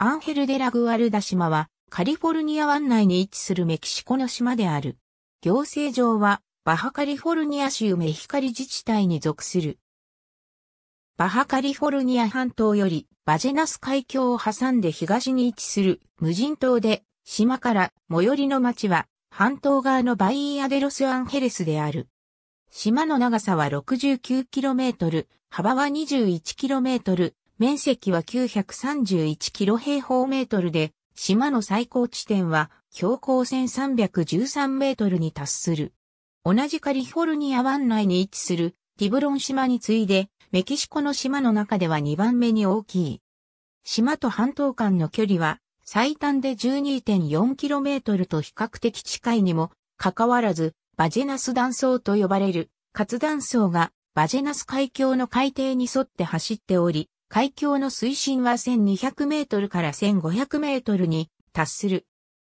アンヘル・デ・ラグアルダ島はカリフォルニア湾内に位置するメキシコの島である。行政上はバハカリフォルニア州メヒカリ自治体に属する。バハカリフォルニア半島よりバジェナス海峡を挟んで東に位置する無人島で島から最寄りの町は半島側のバイアデロスアンヘレスである。島の長さは 69km、幅は 21km、面積は931キロ平方メートルで、島の最高地点は標高1313メートルに達する。同じカリフォルニア湾内に位置するティブロン島に次いで、メキシコの島の中では2番目に大きい。島と半島間の距離は最短で 12.4km と比較的近いにもかかわらず、バジェナス断層と呼ばれる活断層がバジェナス海峡の海底に沿って走っており、海峡の水深は1200メートルから1500メートルに達する。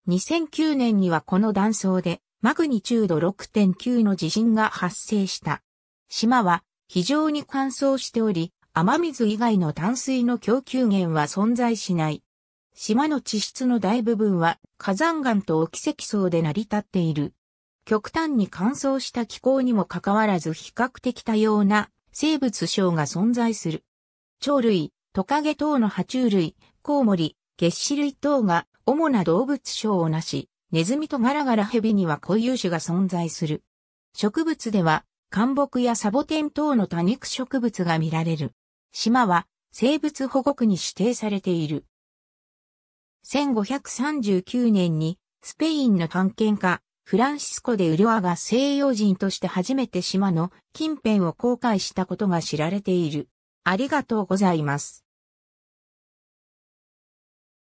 2009年にはこの断層でマグニチュード6.9の地震が発生した。島は非常に乾燥しており、雨水以外の淡水の供給源は存在しない。島の地質の大部分は火山岩と沖積層で成り立っている。極端に乾燥した気候にもかかわらず比較的多様な生物章が存在する。鳥類、トカゲ等の爬虫類、コウモリ、月シ類等が主な動物賞をなし、ネズミとガラガラヘビには固有種が存在する。植物では、寒木やサボテン等の多肉植物が見られる。島は生物保護区に指定されている。1539年にスペインの探検家、フランシスコ・デ・ウルアが西洋人として初めて島の近辺を航海したことが知られている。ありがとうございます。